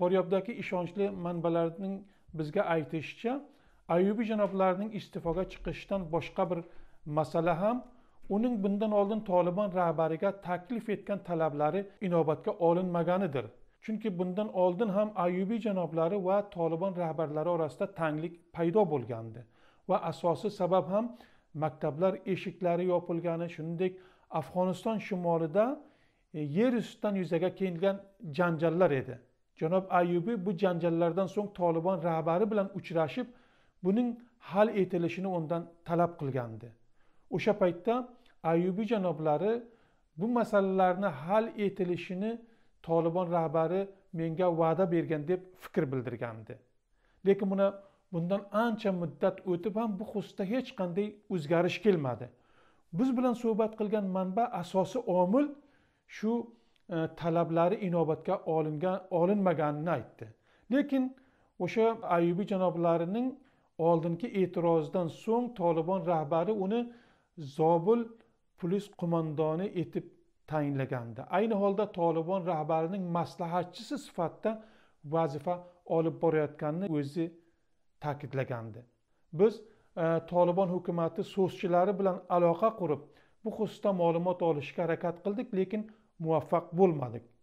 foryobdagi ishonchli manbalarning bizga aytishicha ayubiy janoblarining iste'foga chiqishidan boshqa bir masala ham uning bundan oldin tolibon rahbariga taklif etgan talablari inobatga olinmaganidir chunki bundan oldin ham ayubiy janoblari va tolibon rahbarlari orasida tanglik paydo bo'lgandi va asosiy sabab ham maktablar eshiklari yopilgani shuningdek afg'oniston shimolida e, yer ustidan yuzaga kelgan janjallar edi janob ayubiy bu janjallardan so'ng tolibon rahbari bilan uchrashib buning hal etilishini undan talab qilgandi o'sha paytda ayubiy janoblari bu masalalarni hal etilishini tolibon rahbari menga va'da bergan deb fikr bildirgandi lekin buni bundan ancha muddat o'tib ham bu xususda hech qanday o'zgarish kelmadi biz bilan suhbat qilgan manba asosi omil shu E, talablari inobatga olingan olinmaganini aytdi lekin o'sha ayubiy janoblarining oldingi e'tirozidan so'ng tolibon rahbari uni zobul polis qo'mondoni etib tayinlagandi ayni holda tolibon rahbarining maslahatchisi sifatida vazifa olib borayotganini o'zi ta'kidlagandi biz e, tolibon hukumati so'zchilari bilan aloqa qurib bu xususda ma'lumot olishga harakat qildik lekin muvaffak bulmadık.